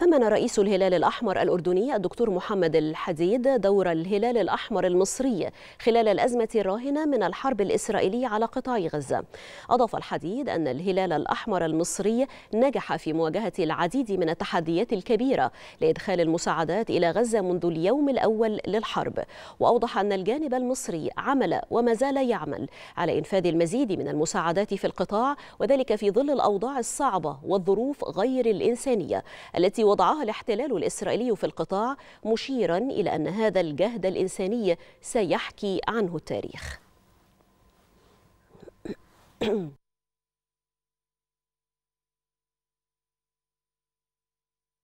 ثمن رئيس الهلال الأحمر الأردني الدكتور محمد الحديد دور الهلال الأحمر المصري خلال الأزمة الراهنة من الحرب الإسرائيلية على قطاع غزة أضاف الحديد أن الهلال الأحمر المصري نجح في مواجهة العديد من التحديات الكبيرة لإدخال المساعدات إلى غزة منذ اليوم الأول للحرب وأوضح أن الجانب المصري عمل وما زال يعمل على إنفاذ المزيد من المساعدات في القطاع وذلك في ظل الأوضاع الصعبة والظروف غير الإنسانية التي وضعها الاحتلال الإسرائيلي في القطاع مشيرا إلى أن هذا الجهد الإنساني سيحكي عنه التاريخ